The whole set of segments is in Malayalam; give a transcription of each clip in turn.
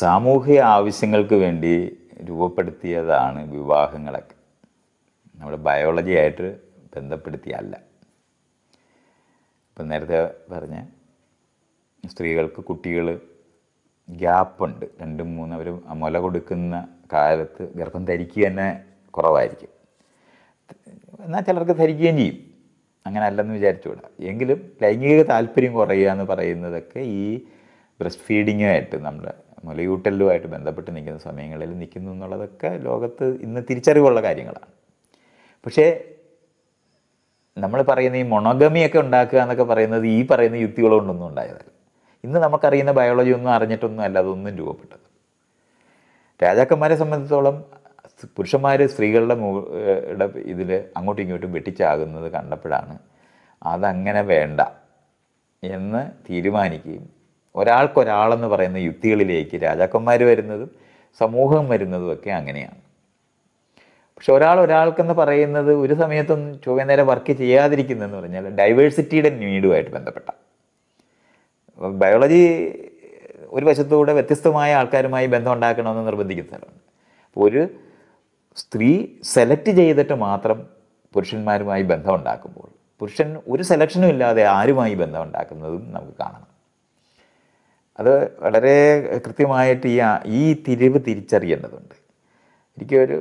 സാമൂഹിക ആവശ്യങ്ങൾക്ക് വേണ്ടി രൂപപ്പെടുത്തിയതാണ് വിവാഹങ്ങളൊക്കെ നമ്മുടെ ബയോളജിയായിട്ട് ബന്ധപ്പെടുത്തിയല്ല ഇപ്പം നേരത്തെ പറഞ്ഞ സ്ത്രീകൾക്ക് കുട്ടികൾ ഗ്യാപ്പുണ്ട് രണ്ടും മൂന്നവരും അവർ മുല കൊടുക്കുന്ന കാലത്ത് ഗർഭം ധരിക്കുക തന്നെ കുറവായിരിക്കും എന്നാൽ ചിലർക്ക് ധരിക്കുകയും ചെയ്യും അങ്ങനെ അല്ലെന്ന് വിചാരിച്ചുകൂടാ എങ്കിലും ലൈംഗിക താല്പര്യം കുറയുക എന്ന് പറയുന്നതൊക്കെ ഈ ബ്രസ്റ്റ് ഫീഡിങ്ങുമായിട്ട് നമ്മുടെ മുലയൂട്ടലുമായിട്ട് ബന്ധപ്പെട്ട് നിൽക്കുന്ന സമയങ്ങളിൽ നിൽക്കുന്നു എന്നുള്ളതൊക്കെ ലോകത്ത് ഇന്ന് തിരിച്ചറിവുള്ള കാര്യങ്ങളാണ് പക്ഷേ നമ്മൾ പറയുന്ന ഈ മൊണോഗമിയൊക്കെ ഉണ്ടാക്കുക എന്നൊക്കെ പറയുന്നത് ഈ പറയുന്ന യുക്തികൾ ഉണ്ടായതല്ല ഇന്ന് നമുക്കറിയുന്ന ബയോളജി ഒന്നും അറിഞ്ഞിട്ടൊന്നും അല്ല അതൊന്നും രൂപപ്പെട്ടത് രാജാക്കന്മാരെ സംബന്ധിച്ചോളം പുരുഷന്മാർ സ്ത്രീകളുടെ മുകളുടെ ഇതിൽ അങ്ങോട്ടും ഇങ്ങോട്ടും വെട്ടിച്ചാകുന്നത് കണ്ടപ്പോഴാണ് അതങ്ങനെ വേണ്ട എന്ന് തീരുമാനിക്കുകയും ഒരാൾക്കൊരാളെന്ന് പറയുന്ന യുക്തികളിലേക്ക് രാജാക്കന്മാർ വരുന്നതും സമൂഹം ഒക്കെ അങ്ങനെയാണ് പക്ഷെ ഒരാൾ ഒരാൾക്കെന്ന് പറയുന്നത് ഒരു സമയത്തും ചൊവ്വേനേരം വർക്ക് ചെയ്യാതിരിക്കുന്നതെന്ന് പറഞ്ഞാൽ ഡൈവേഴ്സിറ്റിയുടെ നീഡുമായിട്ട് ബന്ധപ്പെട്ട ബയോളജി ഒരു വശത്തൂടെ വ്യത്യസ്തമായ ആൾക്കാരുമായി ബന്ധം ഉണ്ടാക്കണമെന്ന് നിർബന്ധിക്കുന്ന സ്ഥലമാണ് അപ്പോൾ ഒരു സ്ത്രീ സെലക്ട് ചെയ്തിട്ട് മാത്രം പുരുഷന്മാരുമായി ബന്ധം ഉണ്ടാക്കുമ്പോൾ പുരുഷൻ ഒരു സെലക്ഷനും ഇല്ലാതെ ആരുമായി ബന്ധം ഉണ്ടാക്കുന്നതും നമുക്ക് കാണണം അത് വളരെ കൃത്യമായിട്ട് ഈ ഈ തിരിവ് തിരിച്ചറിയേണ്ടതുണ്ട് എനിക്കൊരു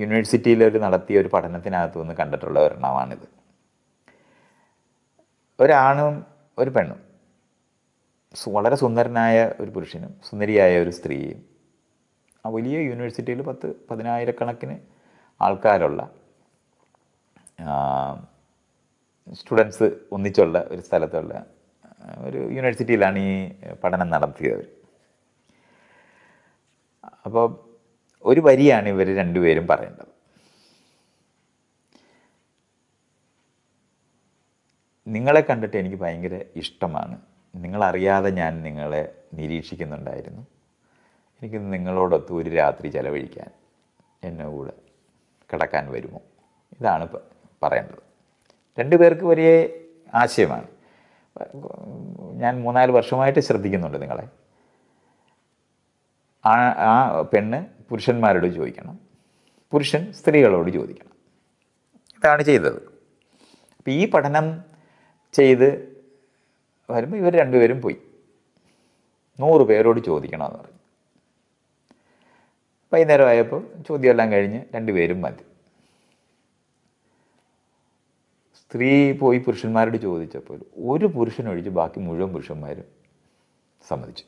യൂണിവേഴ്സിറ്റിയിലൊരു നടത്തിയ ഒരു പഠനത്തിനകത്തു നിന്ന് കണ്ടിട്ടുള്ള ഒരെണ്ണമാണിത് ഒരാണും ഒരു പെണ്ണും വളരെ സുന്ദരനായ ഒരു പുരുഷനും സുന്ദരിയായ ഒരു സ്ത്രീയും ആ വലിയ യൂണിവേഴ്സിറ്റിയിൽ പത്ത് പതിനായിരക്കണക്കിന് ആൾക്കാരുള്ള സ്റ്റുഡൻസ് ഒന്നിച്ചുള്ള ഒരു സ്ഥലത്തുള്ള ഒരു യൂണിവേഴ്സിറ്റിയിലാണ് ഈ പഠനം നടത്തിയത് അപ്പോൾ ഒരു വരിയാണ് ഇവർ രണ്ടുപേരും പറയേണ്ടത് നിങ്ങളെ കണ്ടിട്ട് എനിക്ക് ഭയങ്കര ഇഷ്ടമാണ് നിങ്ങളറിയാതെ ഞാൻ നിങ്ങളെ നിരീക്ഷിക്കുന്നുണ്ടായിരുന്നു എനിക്ക് നിങ്ങളോടൊത്ത് ഒരു രാത്രി ചെലവഴിക്കാൻ എന്നെ കൂടെ കിടക്കാൻ വരുമോ ഇതാണ് പറയേണ്ടത് രണ്ടുപേർക്ക് ഒരേ ആശയമാണ് ഞാൻ മൂന്നാല് വർഷമായിട്ട് ശ്രദ്ധിക്കുന്നുണ്ട് നിങ്ങളെ ആ ആ പെണ്ണ് പുരുഷന്മാരോട് ചോദിക്കണം പുരുഷൻ സ്ത്രീകളോട് ചോദിക്കണം ഇതാണ് ചെയ്തത് അപ്പോൾ ഈ പഠനം ചെയ്ത് വരുമ്പോൾ ഇവർ രണ്ടുപേരും പോയി നൂറ് പേരോട് ചോദിക്കണമെന്ന് പറഞ്ഞു വൈകുന്നേരമായപ്പോൾ ചോദ്യമെല്ലാം കഴിഞ്ഞ് രണ്ടുപേരും മതി സ്ത്രീ പോയി പുരുഷന്മാരോട് ചോദിച്ചപ്പോൾ ഒരു പുരുഷനൊഴിച്ച് ബാക്കി മുഴുവൻ പുരുഷന്മാരും സമ്മതിച്ചു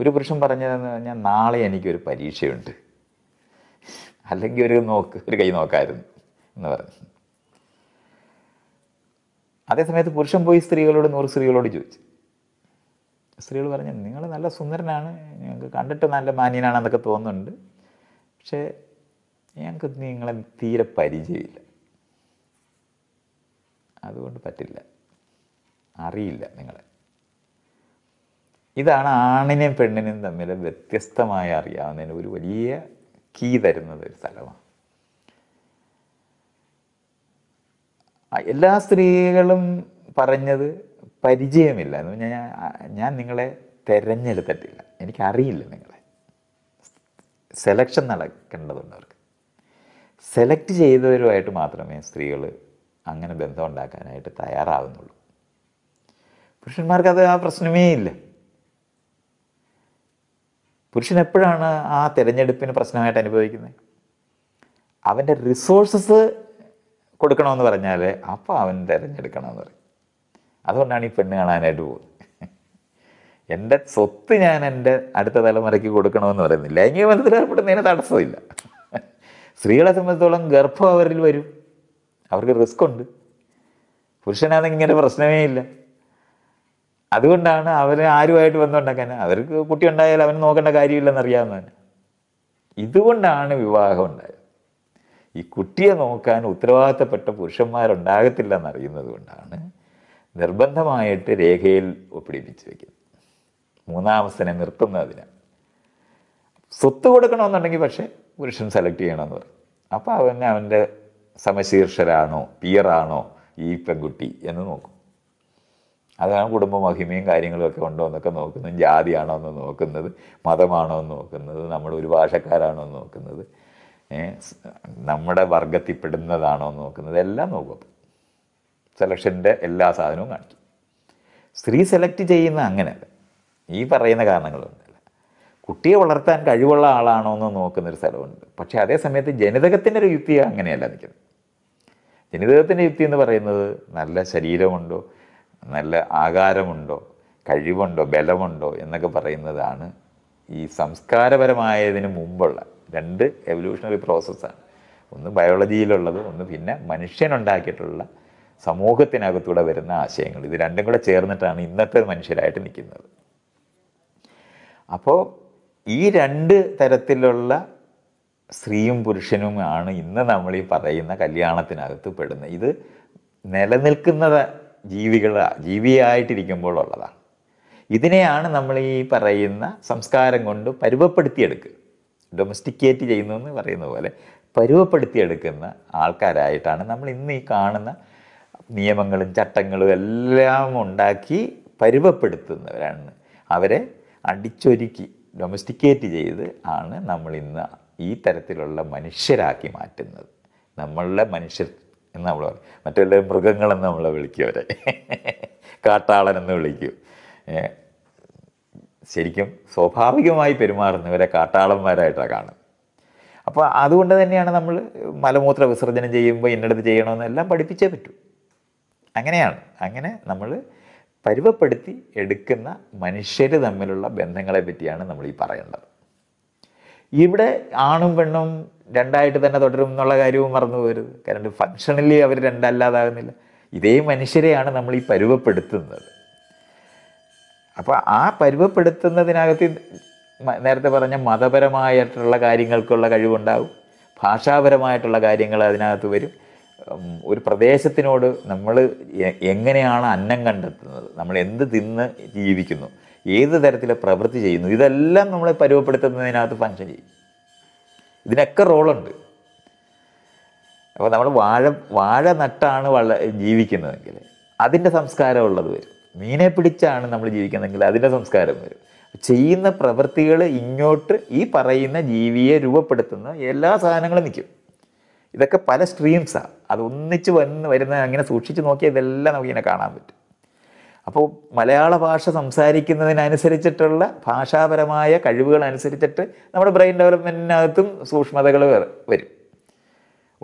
ഒരു പുരുഷൻ പറഞ്ഞതെന്ന് പറഞ്ഞാൽ നാളെ എനിക്കൊരു പരീക്ഷയുണ്ട് അല്ലെങ്കിൽ ഒരു നോക്ക് ഒരു കൈ നോക്കായിരുന്നു എന്ന് പറഞ്ഞു അതേസമയത്ത് പുരുഷൻ പോയി സ്ത്രീകളോട് നൂറ് സ്ത്രീകളോട് ചോദിച്ചു സ്ത്രീകൾ പറഞ്ഞു നിങ്ങൾ നല്ല സുന്ദരനാണ് ഞങ്ങൾക്ക് കണ്ടിട്ട് നല്ല മാന്യനാണെന്നൊക്കെ തോന്നുന്നുണ്ട് പക്ഷേ ഞങ്ങൾക്ക് നിങ്ങളെ തീരെ പരിചയമില്ല അതുകൊണ്ട് പറ്റില്ല അറിയില്ല നിങ്ങളെ ഇതാണ് ആണിനെയും പെണ്ണിനെയും തമ്മിൽ വ്യത്യസ്തമായി അറിയാവുന്നതിന് ഒരു വലിയ കീ തരുന്നത് ഒരു സ്ഥലമാണ് എല്ലാ സ്ത്രീകളും പറഞ്ഞത് പരിചയമില്ല എന്ന് ഞാൻ ഞാൻ നിങ്ങളെ തിരഞ്ഞെടുത്തിട്ടില്ല എനിക്കറിയില്ല നിങ്ങളെ സെലക്ഷൻ നടക്കേണ്ടതുണ്ട് അവർക്ക് സെലക്ട് ചെയ്തവരുമായിട്ട് മാത്രമേ സ്ത്രീകൾ അങ്ങനെ ബന്ധം ഉണ്ടാക്കാനായിട്ട് തയ്യാറാവുന്നുള്ളൂ പുരുഷന്മാർക്കത് ആ പ്രശ്നമേ ഇല്ല പുരുഷൻ എപ്പോഴാണ് ആ തിരഞ്ഞെടുപ്പിന് പ്രശ്നമായിട്ട് അനുഭവിക്കുന്നത് അവൻ്റെ റിസോഴ്സസ് കൊടുക്കണമെന്ന് പറഞ്ഞാൽ അപ്പോൾ അവൻ തിരഞ്ഞെടുക്കണമെന്ന് പറയും അതുകൊണ്ടാണ് ഈ പെണ്ണ് കാണാനായിട്ട് പോകുന്നത് എൻ്റെ സ്വത്ത് ഞാൻ എൻ്റെ അടുത്ത തലമുറയ്ക്ക് കൊടുക്കണമെന്ന് പറയുന്നില്ല ലൈംഗിക ബന്ധത്തിൽ ഏർപ്പെടുന്നതിന് തടസ്സമില്ല സ്ത്രീകളെ സംബന്ധിച്ചോളം ഗർഭം അവരിൽ വരും അവർക്ക് റിസ്ക് ഉണ്ട് പുരുഷനാണെങ്കിൽ ഇങ്ങനെ പ്രശ്നമേ ഇല്ല അതുകൊണ്ടാണ് അവർ ആരുമായിട്ട് ബന്ധമുണ്ടാക്കാൻ അവർക്ക് കുട്ടി ഉണ്ടായാൽ അവന് നോക്കേണ്ട തന്നെ ഇതുകൊണ്ടാണ് വിവാഹം ഉണ്ടായത് ഈ കുട്ടിയെ നോക്കാൻ ഉത്തരവാദിത്തപ്പെട്ട പുരുഷന്മാരുണ്ടാകത്തില്ല എന്നറിയുന്നത് കൊണ്ടാണ് നിർബന്ധമായിട്ട് രേഖയിൽ ഒപ്പിടിപ്പിച്ച് വയ്ക്കുന്നത് മൂന്നാമസ്ഥനെ നിർത്തുന്നതിന് സ്വത്ത് കൊടുക്കണമെന്നുണ്ടെങ്കിൽ പക്ഷേ പുരുഷൻ സെലക്ട് ചെയ്യണമെന്ന് പറയും അപ്പോൾ അവന് അവൻ്റെ സമശീർഷരാണോ പിയറാണോ ഈ പെൺകുട്ടി എന്ന് നോക്കും അതാണ് കുടുംബ മഹിമയും കാര്യങ്ങളുമൊക്കെ ഉണ്ടോ എന്നൊക്കെ നോക്കുന്നത് ജാതിയാണോ എന്ന് നോക്കുന്നത് മതമാണോ എന്ന് നോക്കുന്നത് നമ്മൾ ഒരു ഭാഷക്കാരാണോ എന്ന് നോക്കുന്നത് നമ്മുടെ വർഗത്തിൽപ്പെടുന്നതാണോ എന്ന് നോക്കുന്നത് എല്ലാം നോക്കും സെലക്ഷൻ്റെ എല്ലാ സാധനവും കാണിക്കും സ്ത്രീ സെലക്ട് ചെയ്യുന്ന അങ്ങനെയല്ല ഈ പറയുന്ന കാരണങ്ങളൊന്നുമില്ല കുട്ടിയെ വളർത്താൻ കഴിവുള്ള ആളാണോ എന്ന് നോക്കുന്നൊരു സ്ഥലമുണ്ട് പക്ഷേ അതേസമയത്ത് ജനിതകത്തിൻ്റെ ഒരു യുക്തി അങ്ങനെയല്ല നിൽക്കുന്നത് ജനിതകത്തിൻ്റെ യുക്തി എന്ന് പറയുന്നത് നല്ല ശരീരമുണ്ടോ നല്ല ആകാരമുണ്ടോ കഴിവുണ്ടോ ബലമുണ്ടോ എന്നൊക്കെ പറയുന്നതാണ് ഈ സംസ്കാരപരമായതിന് മുമ്പുള്ള രണ്ട് എവല്യൂഷണറി പ്രോസസ്സാണ് ഒന്ന് ബയോളജിയിലുള്ളത് ഒന്ന് പിന്നെ മനുഷ്യനുണ്ടാക്കിയിട്ടുള്ള സമൂഹത്തിനകത്തൂടെ വരുന്ന ആശയങ്ങൾ ഇത് രണ്ടും കൂടെ ചേർന്നിട്ടാണ് ഇന്നത്തെ മനുഷ്യരായിട്ട് നിൽക്കുന്നത് അപ്പോൾ ഈ രണ്ട് തരത്തിലുള്ള സ്ത്രീയും പുരുഷനുമാണ് ഇന്ന് നമ്മൾ ഈ പറയുന്ന കല്യാണത്തിനകത്ത് പെടുന്നത് ഇത് നിലനിൽക്കുന്നത് ജീവികൾ ജീവിയായിട്ടിരിക്കുമ്പോഴുള്ളതാണ് ഇതിനെയാണ് നമ്മൾ ഈ പറയുന്ന സംസ്കാരം കൊണ്ട് പരുവപ്പെടുത്തിയെടുക്കുക ഡൊമസ്റ്റിക്കേറ്റ് ചെയ്യുന്നു എന്ന് പറയുന്ന പോലെ പരുവപ്പെടുത്തിയെടുക്കുന്ന ആൾക്കാരായിട്ടാണ് നമ്മൾ ഇന്ന് ഈ കാണുന്ന നിയമങ്ങളും ചട്ടങ്ങളും എല്ലാം ഉണ്ടാക്കി പരുവപ്പെടുത്തുന്നവരാണ് അവരെ അടിച്ചൊരുക്കി ഡൊമസ്റ്റിക്കേറ്റ് ചെയ്ത് ആണ് നമ്മൾ ഇന്ന് ഈ തരത്തിലുള്ള മനുഷ്യരാക്കി മാറ്റുന്നത് നമ്മളുടെ മനുഷ്യർ എന്ന് നമ്മൾ പറയും മറ്റുള്ള മൃഗങ്ങളെന്ന് നമ്മൾ വിളിക്കും അവരെ കാട്ടാളനെന്ന് വിളിക്കും ശരിക്കും സ്വാഭാവികമായി പെരുമാറുന്നവരെ കാട്ടാളന്മാരായിട്ടാണ് കാണുന്നത് അപ്പോൾ അതുകൊണ്ട് തന്നെയാണ് നമ്മൾ മലമൂത്ര വിസർജനം ചെയ്യുമ്പോൾ ഇന്നടത്ത് ചെയ്യണമെന്നെല്ലാം പഠിപ്പിച്ചേ പറ്റൂ അങ്ങനെയാണ് അങ്ങനെ നമ്മൾ പരുവപ്പെടുത്തി എടുക്കുന്ന മനുഷ്യർ തമ്മിലുള്ള ബന്ധങ്ങളെ പറ്റിയാണ് നമ്മൾ ഈ പറയേണ്ടത് ഇവിടെ ആണും പെണ്ണും രണ്ടായിട്ട് തന്നെ തുടരും എന്നുള്ള കാര്യവും മറന്നു പോരുത് കാരണം ഫങ്ഷണലി അവർ രണ്ടല്ലാതാകുന്നില്ല ഇതേ മനുഷ്യരെയാണ് നമ്മൾ ഈ പരുവപ്പെടുത്തുന്നത് അപ്പോൾ ആ പരുവപ്പെടുത്തുന്നതിനകത്ത് നേരത്തെ പറഞ്ഞ മതപരമായിട്ടുള്ള കാര്യങ്ങൾക്കുള്ള കഴിവുണ്ടാവും ഭാഷാപരമായിട്ടുള്ള കാര്യങ്ങൾ അതിനകത്ത് വരും ഒരു പ്രദേശത്തിനോട് നമ്മൾ എങ്ങനെയാണ് അന്നം കണ്ടെത്തുന്നത് നമ്മൾ എന്ത് തിന്ന് ജീവിക്കുന്നു ഏത് തരത്തിലെ പ്രവൃത്തി ചെയ്യുന്നു ഇതെല്ലാം നമ്മളെ പരുവപ്പെടുത്തുന്നതിനകത്ത് ഫങ്ഷൻ ചെയ്യും ഇതിനൊക്കെ റോളുണ്ട് അപ്പോൾ നമ്മൾ വാഴ വാഴ നട്ടാണ് വള ജീവിക്കുന്നതെങ്കിൽ അതിൻ്റെ സംസ്കാരം ഉള്ളത് വരും മീനെ പിടിച്ചാണ് നമ്മൾ ജീവിക്കുന്നതെങ്കിൽ അതിൻ്റെ സംസ്കാരം വരും ചെയ്യുന്ന പ്രവൃത്തികൾ ഇങ്ങോട്ട് ഈ പറയുന്ന ജീവിയെ രൂപപ്പെടുത്തുന്ന എല്ലാ സാധനങ്ങളും നിൽക്കും ഇതൊക്കെ പല സ്ട്രീംസാണ് അത് ഒന്നിച്ച് വന്ന് വരുന്ന അങ്ങനെ സൂക്ഷിച്ച് നോക്കിയാൽ ഇതെല്ലാം നമുക്കിങ്ങനെ കാണാൻ പറ്റും അപ്പോൾ മലയാള ഭാഷ സംസാരിക്കുന്നതിനനുസരിച്ചിട്ടുള്ള ഭാഷാപരമായ കഴിവുകൾ അനുസരിച്ചിട്ട് നമ്മുടെ ബ്രെയിൻ ഡെവലപ്മെൻറ്റിനകത്തും സൂക്ഷ്മതകൾ വരും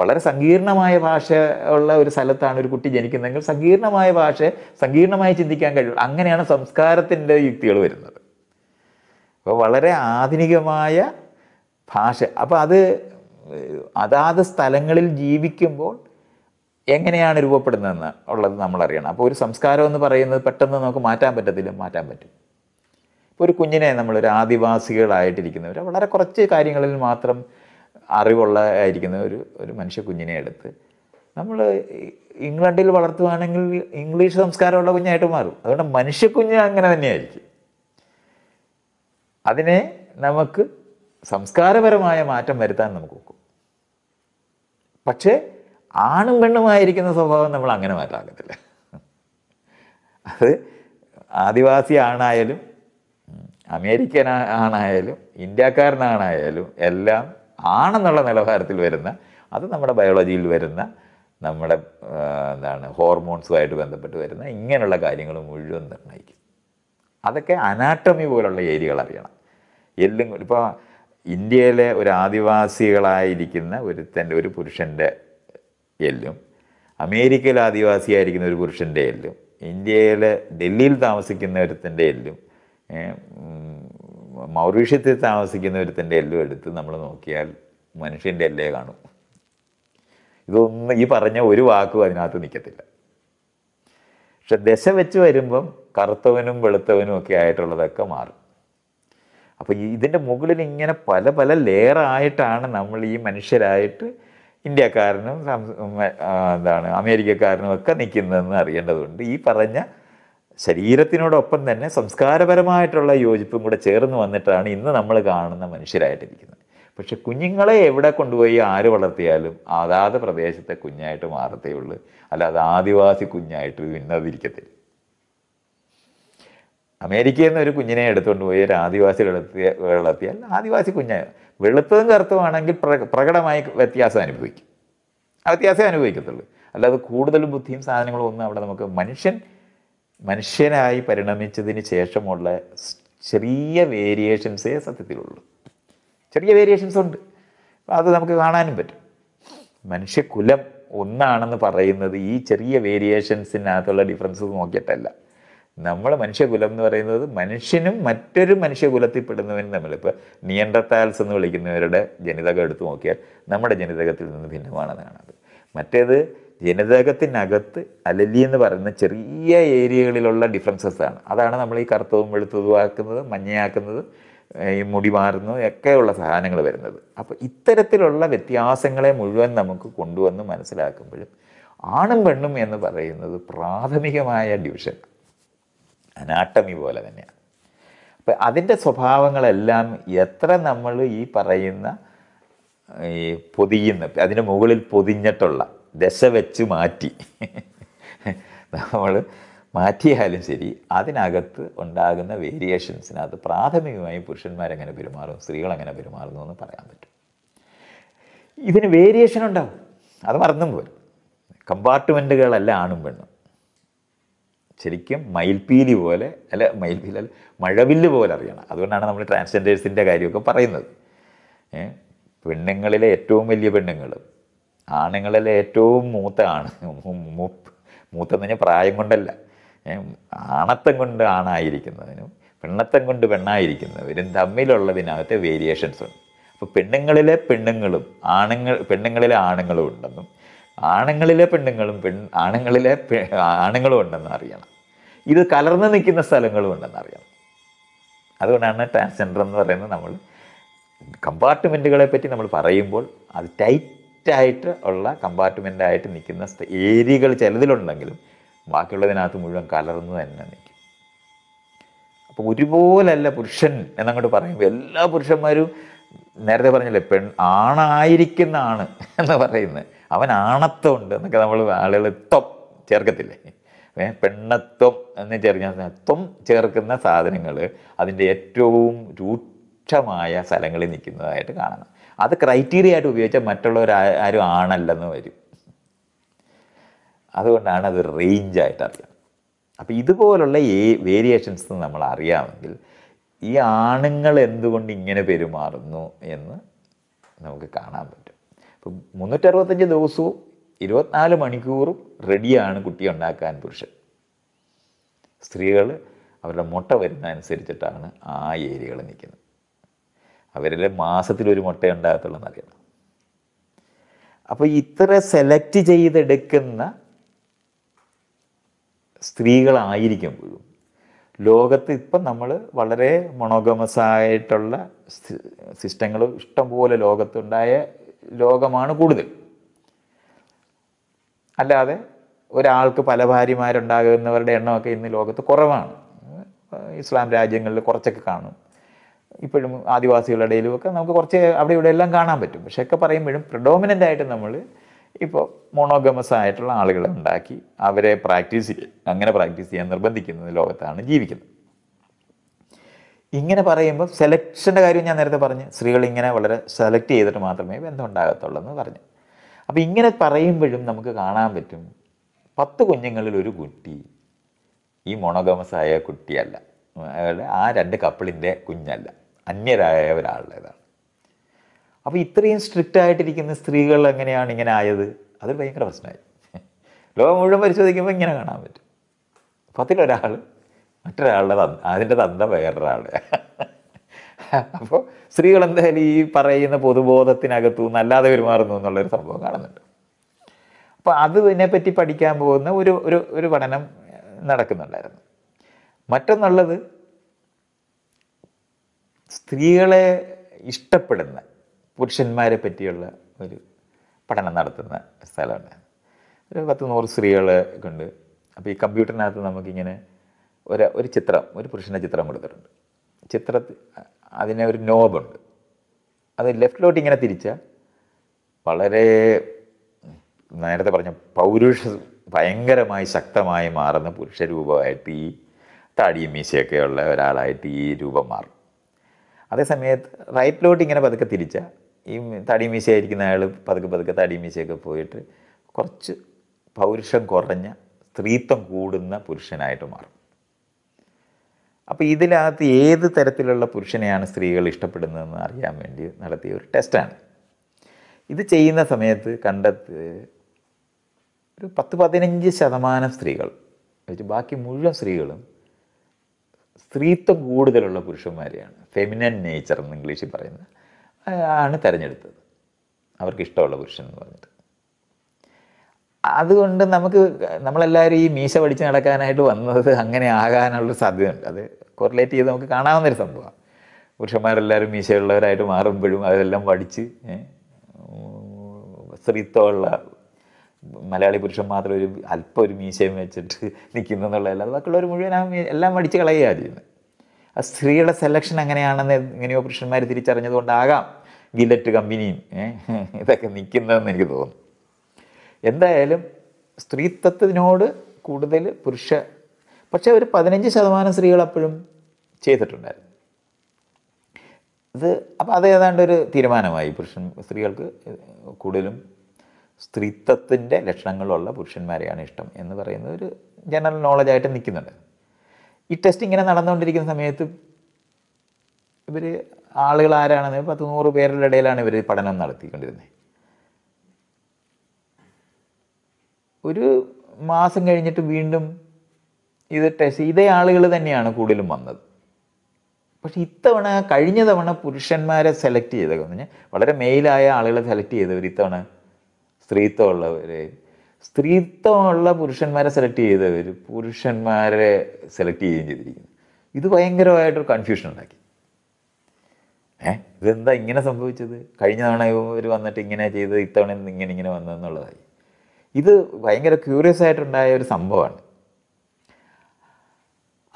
വളരെ സങ്കീർണമായ ഭാഷ ഉള്ള ഒരു സ്ഥലത്താണ് ഒരു കുട്ടി ജനിക്കുന്നതെങ്കിൽ സങ്കീർണമായ ഭാഷ സങ്കീർണമായി ചിന്തിക്കാൻ കഴിയും അങ്ങനെയാണ് സംസ്കാരത്തിൻ്റെ യുക്തികൾ വരുന്നത് അപ്പോൾ വളരെ ആധുനികമായ ഭാഷ അപ്പോൾ അത് അതാത് സ്ഥലങ്ങളിൽ ജീവിക്കുമ്പോൾ എങ്ങനെയാണ് രൂപപ്പെടുന്നതെന്ന് ഉള്ളത് നമ്മൾ അറിയണം അപ്പോൾ ഒരു സംസ്കാരം എന്ന് പറയുന്നത് പെട്ടെന്ന് നമുക്ക് മാറ്റാൻ പറ്റത്തില്ല മാറ്റാൻ പറ്റും ഇപ്പോൾ ഒരു കുഞ്ഞിനെ നമ്മളൊരു ആദിവാസികളായിട്ടിരിക്കുന്നവർ വളരെ കുറച്ച് കാര്യങ്ങളിൽ മാത്രം അറിവുള്ള ആയിരിക്കുന്ന ഒരു ഒരു മനുഷ്യ കുഞ്ഞിനെ എടുത്ത് നമ്മൾ ഇംഗ്ലണ്ടിൽ വളർത്തുകയാണെങ്കിൽ ഇംഗ്ലീഷ് സംസ്കാരമുള്ള കുഞ്ഞായിട്ട് മാറും അതുകൊണ്ട് മനുഷ്യ കുഞ്ഞ് അങ്ങനെ തന്നെയായിരിക്കും അതിനെ നമുക്ക് സംസ്കാരപരമായ മാറ്റം വരുത്താൻ നമുക്ക് നോക്കും പക്ഷേ ആണും പെണ്ണുമായിരിക്കുന്ന സ്വഭാവം നമ്മൾ അങ്ങനെ മാറ്റാക്കത്തില്ല അത് ആദിവാസി ആണായാലും അമേരിക്കൻ ആണായാലും ഇന്ത്യക്കാരനാണായാലും എല്ലാം ആണെന്നുള്ള നിലവാരത്തിൽ വരുന്ന അത് നമ്മുടെ ബയോളജിയിൽ വരുന്ന നമ്മുടെ എന്താണ് ഹോർമോൺസുമായിട്ട് ബന്ധപ്പെട്ട് വരുന്ന ഇങ്ങനെയുള്ള കാര്യങ്ങൾ മുഴുവൻ നിർണ്ണയിക്കും അതൊക്കെ അനാട്ടമി പോലുള്ള ഏരിയകൾ അറിയണം എല്ലും ഇപ്പോൾ ഇന്ത്യയിലെ ഒരു ആദിവാസികളായിരിക്കുന്ന ഒരുത്തൻ്റെ ഒരു പുരുഷൻ്റെ എല്ലും അമേരിക്കയിൽ ആദിവാസിയായിരിക്കുന്ന ഒരു പുരുഷൻ്റെ എല്ലും ഇന്ത്യയിൽ ഡൽഹിയിൽ താമസിക്കുന്ന ഒരുത്തിൻ്റെ എല്ലും മൗറീഷ്യത്തിൽ താമസിക്കുന്ന ഒരുത്തിൻ്റെ എല്ലും എടുത്ത് നമ്മൾ നോക്കിയാൽ മനുഷ്യൻ്റെ എല്ലേ കാണും ഇതൊന്നും ഈ പറഞ്ഞ ഒരു വാക്കും അതിനകത്ത് നിൽക്കത്തില്ല പക്ഷെ ദശ വെച്ച് വരുമ്പം കറുത്തവനും വെളുത്തവനും ഒക്കെ ആയിട്ടുള്ളതൊക്കെ മാറും അപ്പോൾ ഇതിൻ്റെ മുകളിൽ ഇങ്ങനെ പല പല ലെയറായിട്ടാണ് നമ്മൾ ഈ മനുഷ്യരായിട്ട് ഇന്ത്യക്കാരനും എന്താണ് അമേരിക്കക്കാരനും ഒക്കെ നിൽക്കുന്നതെന്ന് അറിയേണ്ടതുണ്ട് ഈ പറഞ്ഞ ശരീരത്തിനോടൊപ്പം തന്നെ സംസ്കാരപരമായിട്ടുള്ള യോജിപ്പും കൂടെ ചേർന്ന് വന്നിട്ടാണ് ഇന്ന് നമ്മൾ കാണുന്ന മനുഷ്യരായിട്ടിരിക്കുന്നത് പക്ഷെ കുഞ്ഞുങ്ങളെ എവിടെ കൊണ്ടുപോയി ആര് വളർത്തിയാലും അതാത് പ്രദേശത്തെ കുഞ്ഞായിട്ട് മാറത്തേ ഉള്ളൂ അല്ലാതെ ആദിവാസി കുഞ്ഞായിട്ട് ഇന്നതിരിക്കത്തില്ല അമേരിക്കയിൽ നിന്ന് ഒരു കുഞ്ഞിനെ എടുത്തുകൊണ്ട് പോയി ഒരു ആദിവാസി വളർത്തിയ വളർത്തിയാൽ ആദിവാസി കുഞ്ഞായി വെളുത്തതും പ്ര പ്രകടമായി വ്യത്യാസം അനുഭവിക്കും ആ വ്യത്യാസമേ അനുഭവിക്കത്തുള്ളൂ അല്ലാതെ കൂടുതൽ ബുദ്ധിയും സാധനങ്ങളും ഒന്നും അവിടെ നമുക്ക് മനുഷ്യൻ മനുഷ്യനായി പരിണമിച്ചതിന് ശേഷമുള്ള ചെറിയ വേരിയേഷൻസേ സത്യത്തിലുള്ളൂ ചെറിയ വേരിയേഷൻസ് ഉണ്ട് അത് നമുക്ക് കാണാനും പറ്റും മനുഷ്യകുലം ഒന്നാണെന്ന് പറയുന്നത് ഈ ചെറിയ വേരിയേഷൻസിനകത്തുള്ള ഡിഫറൻസ് നോക്കിയിട്ടല്ല നമ്മൾ മനുഷ്യകുലം എന്ന് പറയുന്നത് മനുഷ്യനും മറ്റൊരു മനുഷ്യകുലത്തിൽപ്പെടുന്നവനും നമ്മൾ ഇപ്പോൾ നിയന്ത്രത്താൽസ് എന്ന് വിളിക്കുന്നവരുടെ ജനിതകം എടുത്തു നോക്കിയാൽ നമ്മുടെ ജനിതകത്തിൽ നിന്ന് ഭിന്നമാണെന്നാണ് അത് മറ്റേത് ജനിതകത്തിനകത്ത് അലലി എന്ന് പറയുന്ന ചെറിയ ഏരിയകളിലുള്ള ഡിഫറൻസസ് ആണ് അതാണ് നമ്മൾ ഈ കറുത്തതും വെളുത്തതും ആക്കുന്നത് മഞ്ഞയാക്കുന്നത് ഈ മുടി മാറുന്നു ഒക്കെയുള്ള സാധനങ്ങൾ വരുന്നത് അപ്പോൾ ഇത്തരത്തിലുള്ള വ്യത്യാസങ്ങളെ മുഴുവൻ നമുക്ക് കൊണ്ടുവന്ന് മനസ്സിലാക്കുമ്പോഴും ആണും പെണ്ണും എന്ന് പറയുന്നത് പ്രാഥമികമായ ഡിവിഷൻ അനാട്ടമി പോലെ തന്നെയാണ് അപ്പം അതിൻ്റെ സ്വഭാവങ്ങളെല്ലാം എത്ര നമ്മൾ ഈ പറയുന്ന ഈ പൊതിയുന്ന അതിൻ്റെ മുകളിൽ പൊതിഞ്ഞിട്ടുള്ള ദശ വെച്ച് മാറ്റി നമ്മൾ മാറ്റിയാലും ശരി അതിനകത്ത് ഉണ്ടാകുന്ന വേരിയേഷൻസിനകത്ത് പ്രാഥമികമായി പുരുഷന്മാരെങ്ങനെ പെരുമാറും സ്ത്രീകൾ എങ്ങനെ പെരുമാറുന്നു എന്ന് പറയാൻ പറ്റും ഇതിന് വേരിയേഷൻ ഉണ്ടാവും അത് മറന്നും പോരും കമ്പാർട്ട്മെൻറ്റുകളല്ല ആണും പെണ്ണും ശരിക്കും മയിൽപീലി പോലെ അല്ല മയിൽപീലി അല്ല മഴവില്ല് പോലെ അറിയണം അതുകൊണ്ടാണ് നമ്മൾ ട്രാൻസ്ജെൻഡേഴ്സിൻ്റെ കാര്യമൊക്കെ പറയുന്നത് പെണ്ണുങ്ങളിലെ ഏറ്റവും വലിയ പെണ്ണുങ്ങൾ ആണുങ്ങളിലെ ഏറ്റവും മൂത്ത ആണ് മൂത്തെന്ന് പറഞ്ഞാൽ പ്രായം കൊണ്ടല്ല ആണത്തം കൊണ്ട് ആണായിരിക്കുന്നതിനും പെണ്ണത്തം കൊണ്ട് പെണ്ണായിരിക്കുന്നവരും തമ്മിലുള്ളതിനകത്തെ വേരിയേഷൻസ് ഉണ്ട് അപ്പോൾ പെണ്ണുങ്ങളിലെ പെണ്ണുങ്ങളും ആണുങ്ങൾ പെണ്ണുങ്ങളിലെ ആണുങ്ങളും ഉണ്ടെന്നും ആണുങ്ങളിലെ പെണ്ണുങ്ങളും പെൺ ആണുങ്ങളിലെ ആണുങ്ങളും ഉണ്ടെന്ന് അറിയണം ഇത് കലർന്ന് നിൽക്കുന്ന സ്ഥലങ്ങളും ഉണ്ടെന്ന് അറിയണം അതുകൊണ്ടാണ് ട്രാൻസ്ജെൻഡർ എന്ന് പറയുന്നത് നമ്മൾ കമ്പാർട്ട്മെൻറ്റുകളെ പറ്റി നമ്മൾ പറയുമ്പോൾ അത് ടൈറ്റായിട്ട് ഉള്ള കമ്പാർട്ട്മെൻറ്റായിട്ട് നിൽക്കുന്ന ഏരിയകൾ ചിലതിലുണ്ടെങ്കിലും ബാക്കിയുള്ളതിനകത്ത് മുഴുവൻ കലർന്ന് തന്നെ നിൽക്കും അപ്പോൾ ഒരുപോലല്ല പുരുഷൻ എന്നങ്ങോട്ട് പറയുമ്പോൾ എല്ലാ പുരുഷന്മാരും നേരത്തെ പറഞ്ഞല്ലേ പെൺ ആണായിരിക്കുന്ന ആണ് എന്ന് പറയുന്നത് അവൻ ഉണ്ട് എന്നൊക്കെ നമ്മൾ ആളുകൾ ത്വം ചേർക്കത്തില്ലേ പെണ്ണത്വം എന്ന് ചേർക്കുന്ന ത്വം ചേർക്കുന്ന സാധനങ്ങൾ അതിൻ്റെ ഏറ്റവും രൂക്ഷമായ സ്ഥലങ്ങളിൽ നിൽക്കുന്നതായിട്ട് കാണണം അത് ക്രൈറ്റീരിയ ആയിട്ട് ഉപയോഗിച്ചാൽ മറ്റുള്ളവർ ആരും ആണല്ലെന്ന് വരും അതുകൊണ്ടാണ് അത് റേഞ്ച് ആയിട്ട് അറിയാം അപ്പോൾ ഇതുപോലുള്ള ഏ വേരിയേഷൻസ് നമ്മൾ അറിയാമെങ്കിൽ ഈ ആണുങ്ങൾ എന്തുകൊണ്ട് ഇങ്ങനെ പെരുമാറുന്നു എന്ന് നമുക്ക് കാണാൻ പറ്റും ഇപ്പം മുന്നൂറ്ററുപത്തഞ്ച് ദിവസവും ഇരുപത്തിനാല് മണിക്കൂറും റെഡിയാണ് കുട്ടി ഉണ്ടാക്കാൻ പുരുഷൻ സ്ത്രീകൾ അവരുടെ മുട്ട വരുന്നതനുസരിച്ചിട്ടാണ് ആ ഏരിയകൾ നിൽക്കുന്നത് അവരിലെ മാസത്തിലൊരു മുട്ട ഉണ്ടാകത്തുള്ളതെന്നറിയണം അപ്പോൾ ഇത്ര സെലക്ട് ചെയ്തെടുക്കുന്ന സ്ത്രീകളായിരിക്കുമ്പോഴും ലോകത്ത് ഇപ്പം നമ്മൾ വളരെ മൊണോഗമസായിട്ടുള്ള ആയിട്ടുള്ള സിസ്റ്റങ്ങൾ ഇഷ്ടംപോലെ ലോകത്തുണ്ടായ ലോകമാണ് കൂടുതൽ അല്ലാതെ ഒരാൾക്ക് പല ഭാര്യമാരുണ്ടാകുന്നവരുടെ എണ്ണമൊക്കെ ഇന്ന് ലോകത്ത് കുറവാണ് ഇസ്ലാം രാജ്യങ്ങളിൽ കുറച്ചൊക്കെ കാണും ഇപ്പോഴും ആദിവാസികളുടെ ഒക്കെ നമുക്ക് കുറച്ച് അവിടെ ഇവിടെ എല്ലാം കാണാൻ പറ്റും പക്ഷേ ഒക്കെ പറയുമ്പോഴും പ്രഡോമിനൻ്റ് ആയിട്ട് നമ്മൾ ഇപ്പോൾ മോണോഗമസ് ആയിട്ടുള്ള ആളുകളെ ഉണ്ടാക്കി അവരെ പ്രാക്ടീസ് അങ്ങനെ പ്രാക്ടീസ് ചെയ്യാൻ നിർബന്ധിക്കുന്നത് ലോകത്താണ് ജീവിക്കുന്നത് ഇങ്ങനെ പറയുമ്പോൾ സെലക്ഷൻ്റെ കാര്യം ഞാൻ നേരത്തെ പറഞ്ഞു സ്ത്രീകൾ ഇങ്ങനെ വളരെ സെലക്ട് ചെയ്തിട്ട് മാത്രമേ ബന്ധം ഉണ്ടാകത്തുള്ളൂ എന്ന് പറഞ്ഞു അപ്പോൾ ഇങ്ങനെ പറയുമ്പോഴും നമുക്ക് കാണാൻ പറ്റും പത്ത് കുഞ്ഞുങ്ങളിൽ ഒരു കുട്ടി ഈ മൊണോഗമസായ കുട്ടിയല്ല അയാളുടെ ആ രണ്ട് കപ്പിളിൻ്റെ കുഞ്ഞല്ല അന്യരായ ഒരാളുടേതാണ് അപ്പോൾ ഇത്രയും സ്ട്രിക്റ്റ് ആയിട്ടിരിക്കുന്ന സ്ത്രീകൾ എങ്ങനെയാണ് ഇങ്ങനെ ആയത് അതൊരു ഭയങ്കര പ്രശ്നമായി ലോകം മുഴുവൻ പരിശോധിക്കുമ്പോൾ ഇങ്ങനെ കാണാൻ പറ്റും പത്തിലൊരാൾ മറ്റൊരാളുടെ അതിൻ്റെ തന്ത വേറൊരാള് അപ്പോൾ സ്ത്രീകൾ എന്തായാലും ഈ പറയുന്ന പൊതുബോധത്തിനകത്തു നിന്ന് അല്ലാതെ പെരുമാറുന്നു എന്നുള്ളൊരു സംഭവം കാണുന്നുണ്ട് അപ്പോൾ അത് ഇതിനെപ്പറ്റി പഠിക്കാൻ പോകുന്ന ഒരു ഒരു ഒരു പഠനം നടക്കുന്നുണ്ടായിരുന്നു മറ്റൊന്നുള്ളത് സ്ത്രീകളെ ഇഷ്ടപ്പെടുന്ന പുരുഷന്മാരെ പറ്റിയുള്ള ഒരു പഠനം നടത്തുന്ന സ്ഥലമുണ്ട് ഒരു പത്ത് നൂറ് സ്ത്രീകളെ കൊണ്ട് അപ്പോൾ ഈ കമ്പ്യൂട്ടറിനകത്ത് നമുക്കിങ്ങനെ ഒരു ഒരു ചിത്രം ഒരു പുരുഷൻ്റെ ചിത്രം കൊടുത്തിട്ടുണ്ട് ചിത്രത്തിൽ അതിനെ ഒരു നോബുണ്ട് അത് ലെഫ്റ്റിലോട്ട് ഇങ്ങനെ തിരിച്ചാൽ വളരെ നേരത്തെ പറഞ്ഞ പൗരുഷ ഭയങ്കരമായി ശക്തമായി മാറുന്ന പുരുഷരൂപമായിട്ട് ഈ താടിയും മീശയൊക്കെയുള്ള ഒരാളായിട്ട് ഈ രൂപം മാറും അതേസമയത്ത് റൈറ്റിലോട്ട് ഇങ്ങനെ പതുക്കെ തിരിച്ചാൽ ഈ തടി മീശയായിരിക്കുന്ന അയാൾ പതുക്കെ പതുക്കെ തടി മീശയൊക്കെ പോയിട്ട് കുറച്ച് പൗരുഷം കുറഞ്ഞ സ്ത്രീത്വം കൂടുന്ന പുരുഷനായിട്ട് മാറും അപ്പോൾ ഇതിനകത്ത് ഏത് തരത്തിലുള്ള പുരുഷനെയാണ് സ്ത്രീകൾ ഇഷ്ടപ്പെടുന്നതെന്ന് അറിയാൻ വേണ്ടി നടത്തിയ ഒരു ടെസ്റ്റാണ് ഇത് ചെയ്യുന്ന സമയത്ത് കണ്ടെത്ത് ഒരു പത്ത് പതിനഞ്ച് ശതമാനം സ്ത്രീകൾ വെച്ച് ബാക്കി മുഴുവൻ സ്ത്രീകളും സ്ത്രീത്വം കൂടുതലുള്ള പുരുഷന്മാരെയാണ് ഫെമിനൻ നേച്ചർ എന്ന് ഇംഗ്ലീഷിൽ പറയുന്നത് ആണ് തിരഞ്ഞെടുത്തത് അവർക്ക് ഇഷ്ടമുള്ള പുരുഷൻ എന്ന് പറഞ്ഞിട്ട് അതുകൊണ്ട് നമുക്ക് നമ്മളെല്ലാവരും ഈ മീശ പഠിച്ച് നടക്കാനായിട്ട് വന്നത് അങ്ങനെ ആകാനുള്ളൊരു സാധ്യതയുണ്ട് അത് കോറിലേറ്റ് ചെയ്ത് നമുക്ക് കാണാവുന്നൊരു സംഭവമാണ് പുരുഷന്മാരെല്ലാവരും മീശയുള്ളവരായിട്ട് മാറുമ്പോഴും അതെല്ലാം പഠിച്ച് സ്ത്രീത്വമുള്ള മലയാളി പുരുഷൻ മാത്രം ഒരു അല്പം ഒരു മീശയും വെച്ചിട്ട് നിൽക്കുന്നു എന്നുള്ളതല്ല ബാക്കിയുള്ളവർ മുഴുവൻ എല്ലാം പഠിച്ച് കളയുകയാണ് ചെയ്യുന്നത് ആ സ്ത്രീയുടെ സെലക്ഷൻ അങ്ങനെയാണെന്ന് എങ്ങനെയോ പുരുഷന്മാർ തിരിച്ചറിഞ്ഞതുകൊണ്ടാകാം ഗിലറ്റ് കമ്പനിയും ഇതൊക്കെ നിൽക്കുന്നതെന്ന് എനിക്ക് തോന്നുന്നു എന്തായാലും സ്ത്രീത്വത്തിനോട് കൂടുതൽ പുരുഷ പക്ഷേ ഒരു പതിനഞ്ച് ശതമാനം സ്ത്രീകൾ അപ്പോഴും ചെയ്തിട്ടുണ്ടായിരുന്നു ഇത് അപ്പോൾ അത് ഏതാണ്ട് ഒരു തീരുമാനമായി പുരുഷൻ സ്ത്രീകൾക്ക് കൂടുതലും സ്ത്രീത്വത്തിൻ്റെ ലക്ഷണങ്ങളുള്ള പുരുഷന്മാരെയാണ് ഇഷ്ടം എന്ന് പറയുന്നത് ഒരു ജനറൽ നോളജായിട്ട് നിൽക്കുന്നുണ്ട് ഈ ടെസ്റ്റ് ഇങ്ങനെ നടന്നുകൊണ്ടിരിക്കുന്ന സമയത്ത് ഇവർ ആളുകൾ ആരാണെന്ന് പത്ത് നൂറ് പേരുടെ ഇടയിലാണ് ഇവർ പഠനം നടത്തിക്കൊണ്ടിരുന്നത് ഒരു മാസം കഴിഞ്ഞിട്ട് വീണ്ടും ഇത് ടെസ്റ്റ് ഇതേ ആളുകൾ തന്നെയാണ് കൂടുതലും വന്നത് പക്ഷെ ഇത്തവണ കഴിഞ്ഞ തവണ പുരുഷന്മാരെ സെലക്ട് ചെയ്തൊക്കെ പറഞ്ഞാൽ വളരെ മെയിലായ ആളുകളെ സെലക്ട് ചെയ്തവർ ഇത്തവണ സ്ത്രീത്വമുള്ളവർ സ്ത്രീത്വമുള്ള പുരുഷന്മാരെ സെലക്ട് ചെയ്തവർ പുരുഷന്മാരെ സെലക്ട് ചെയ്യുകയും ചെയ്തിരിക്കുന്നു ഇത് ഭയങ്കരമായിട്ടൊരു കൺഫ്യൂഷൻ ഉണ്ടാക്കി ഏ ഇതെന്താ ഇങ്ങനെ സംഭവിച്ചത് കഴിഞ്ഞ തവണ ഇവർ വന്നിട്ട് ഇങ്ങനെ ചെയ്ത് ഇത്തവണ ഇങ്ങനെ ഇങ്ങനെ വന്നതെന്നുള്ളതായി ഇത് ഭയങ്കര ക്യൂരിയസ് ആയിട്ടുണ്ടായ ഒരു സംഭവമാണ്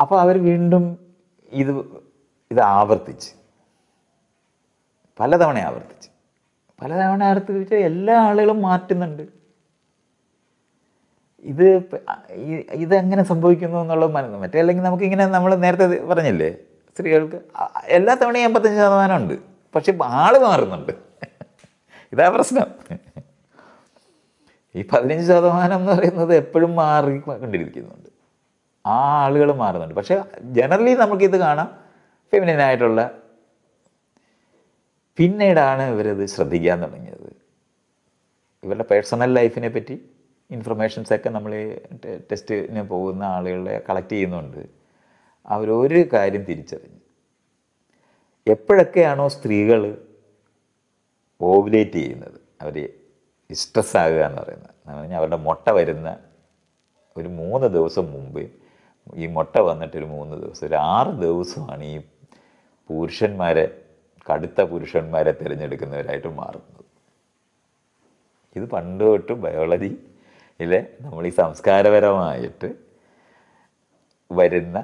അപ്പോൾ അവർ വീണ്ടും ഇത് ഇത് ആവർത്തിച്ച് പലതവണ ആവർത്തിച്ച് പലതവണ ആവർത്തിച്ച് എല്ലാ ആളുകളും മാറ്റുന്നുണ്ട് ഇത് ഇതെങ്ങനെ സംഭവിക്കുന്നു എന്നുള്ളത് മനസ്സിലാവും മറ്റേ അല്ലെങ്കിൽ നമുക്കിങ്ങനെ നമ്മൾ നേരത്തെ പറഞ്ഞില്ലേ സ്ത്രീകൾക്ക് എല്ലാ തവണയും എൺപത്തഞ്ച് ശതമാനമുണ്ട് ഉണ്ട് പക്ഷെ ആൾ മാറുന്നുണ്ട് ഇതാ പ്രശ്നം ഈ പതിനഞ്ച് ശതമാനം എന്ന് പറയുന്നത് എപ്പോഴും മാറി കണ്ടിരിക്കുന്നുണ്ട് ആ ആളുകൾ മാറുന്നുണ്ട് പക്ഷേ ജനറലി നമുക്കിത് കാണാം ഫെമിനായിട്ടുള്ള പിന്നീടാണ് ഇവരത് ശ്രദ്ധിക്കാൻ തുടങ്ങിയത് ഇവരുടെ പേഴ്സണൽ ലൈഫിനെ പറ്റി ഇൻഫർമേഷൻസൊക്കെ നമ്മൾ ടെസ്റ്റിന് പോകുന്ന ആളുകളെ കളക്ട് ചെയ്യുന്നുണ്ട് അവരൊരു കാര്യം തിരിച്ചറിഞ്ഞു എപ്പോഴൊക്കെയാണോ സ്ത്രീകൾ ഓവുലേറ്റ് ചെയ്യുന്നത് അവരെ സ്ട്രെസ് ആകുക എന്ന് പറയുന്നത് എന്ന് പറഞ്ഞാൽ അവരുടെ മുട്ട വരുന്ന ഒരു മൂന്ന് ദിവസം മുമ്പ് ഈ മുട്ട വന്നിട്ട് ഒരു മൂന്ന് ദിവസം ഒരു ആറ് ദിവസമാണ് ഈ പുരുഷന്മാരെ കടുത്ത പുരുഷന്മാരെ തിരഞ്ഞെടുക്കുന്നവരായിട്ട് മാറുന്നത് ഇത് പണ്ട് തൊട്ട് ബയോളജിയിലെ നമ്മൾ ഈ സംസ്കാരപരമായിട്ട് വരുന്ന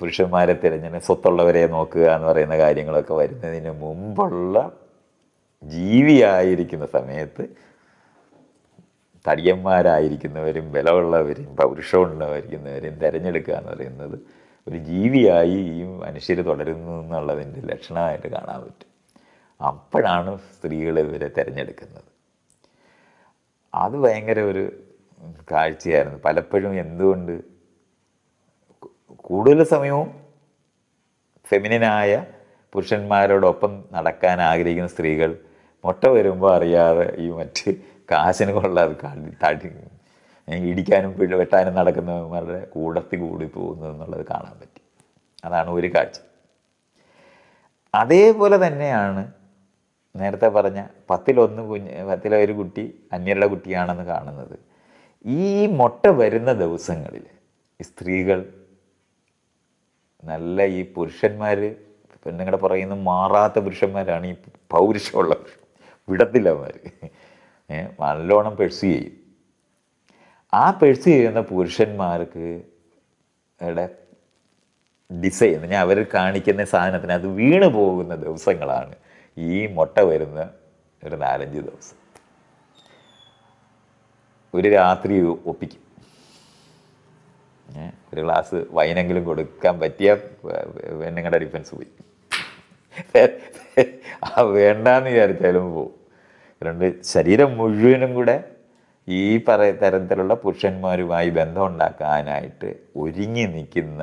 പുരുഷന്മാരെ തിരഞ്ഞെടുക്കുന്ന സ്വത്തുള്ളവരെ നോക്കുക എന്ന് പറയുന്ന കാര്യങ്ങളൊക്കെ വരുന്നതിന് മുമ്പുള്ള ജീവിയായിരിക്കുന്ന സമയത്ത് തടിയന്മാരായിരിക്കുന്നവരും ബലമുള്ളവരും പൗരുഷമുള്ളവരിക്കുന്നവരും തിരഞ്ഞെടുക്കുക എന്ന് പറയുന്നത് ഒരു ജീവിയായി ഈ മനുഷ്യർ തുടരുന്നു എന്നുള്ളതിൻ്റെ ലക്ഷണമായിട്ട് കാണാൻ പറ്റും അപ്പോഴാണ് സ്ത്രീകൾ ഇവരെ തിരഞ്ഞെടുക്കുന്നത് അത് ഭയങ്കര ഒരു കാഴ്ചയായിരുന്നു പലപ്പോഴും എന്തുകൊണ്ട് കൂടുതൽ സമയവും ഫെമിനായ പുരുഷന്മാരോടൊപ്പം നടക്കാൻ ആഗ്രഹിക്കുന്ന സ്ത്രീകൾ മുട്ട വരുമ്പോൾ അറിയാതെ ഈ മറ്റ് കാശിന് കൊള്ളാതെ കളി തടി ഇടിക്കാനും പിഴ വെട്ടാനും നടക്കുന്നവന്മാരുടെ കൂടത്തി കൂടി പോകുന്നു എന്നുള്ളത് കാണാൻ പറ്റി അതാണ് ഒരു കാഴ്ച അതേപോലെ തന്നെയാണ് നേരത്തെ പറഞ്ഞ പത്തിലൊന്ന് കുഞ്ഞ് പത്തിലെ ഒരു കുട്ടി അന്യരുടെ കുട്ടിയാണെന്ന് കാണുന്നത് ഈ മുട്ട വരുന്ന ദിവസങ്ങളിൽ സ്ത്രീകൾ നല്ല ഈ പുരുഷന്മാർ പെണ്ണുങ്ങളുടെ പുറകിൽ നിന്ന് മാറാത്ത പുരുഷന്മാരാണ് ഈ പൗരുഷമുള്ള വിടത്തില്ലവന്മാർ നല്ലോണം പെഴ്സ് ചെയ്യും ആ പെഴ്സ് ചെയ്യുന്ന പുരുഷന്മാർക്ക് ഡിസൈൻ ഞാൻ അവർ കാണിക്കുന്ന സാധനത്തിന് അത് വീണ് പോകുന്ന ദിവസങ്ങളാണ് ഈ മുട്ട വരുന്ന ഒരു നാലഞ്ച് ദിവസം ഒരു രാത്രി ഒപ്പിക്കും ഒരു ഗ്ലാസ് വൈനെങ്കിലും കൊടുക്കാൻ പറ്റിയ പെണ്ണുങ്ങളുടെ ഡിഫൻസ് പോയി ആ വേണ്ടെന്ന് വിചാരിച്ചാലും പോവും അതുകൊണ്ട് ശരീരം മുഴുവനും കൂടെ ഈ പറ തരത്തിലുള്ള പുരുഷന്മാരുമായി ബന്ധം ഉണ്ടാക്കാനായിട്ട് ഒരുങ്ങി നിൽക്കുന്ന